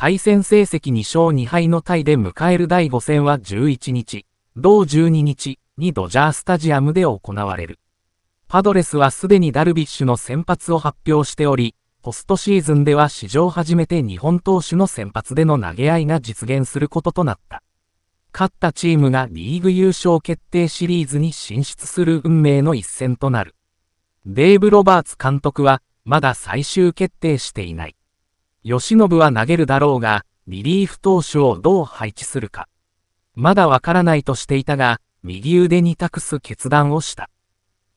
対戦成績2勝2敗のタイで迎える第5戦は11日、同12日にドジャースタジアムで行われる。パドレスはすでにダルビッシュの先発を発表しており、ポストシーズンでは史上初めて日本投手の先発での投げ合いが実現することとなった。勝ったチームがリーグ優勝決定シリーズに進出する運命の一戦となる。デーブ・ロバーツ監督は、まだ最終決定していない。吉信は投げるだろうが、リリーフ投手をどう配置するか。まだわからないとしていたが、右腕に託す決断をした。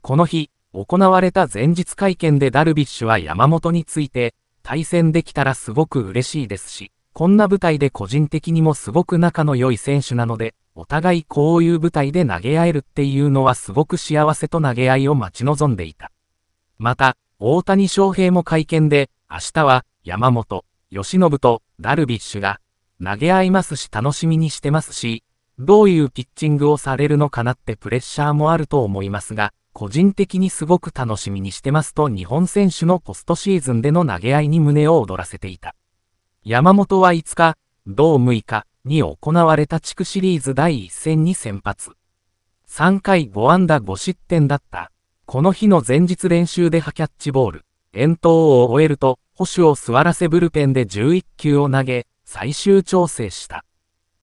この日、行われた前日会見でダルビッシュは山本について、対戦できたらすごく嬉しいですし、こんな舞台で個人的にもすごく仲の良い選手なので、お互いこういう舞台で投げ合えるっていうのはすごく幸せと投げ合いを待ち望んでいた。また、大谷翔平も会見で、明日は山本、吉信とダルビッシュが投げ合いますし楽しみにしてますし、どういうピッチングをされるのかなってプレッシャーもあると思いますが、個人的にすごく楽しみにしてますと日本選手のポストシーズンでの投げ合いに胸を躍らせていた。山本は5日、同6日に行われた地区シリーズ第1戦に先発。3回5安打5失点だった。この日の前日練習でハキャッチボール。遠投を終えると、保守を座らせブルペンで11球を投げ、最終調整した。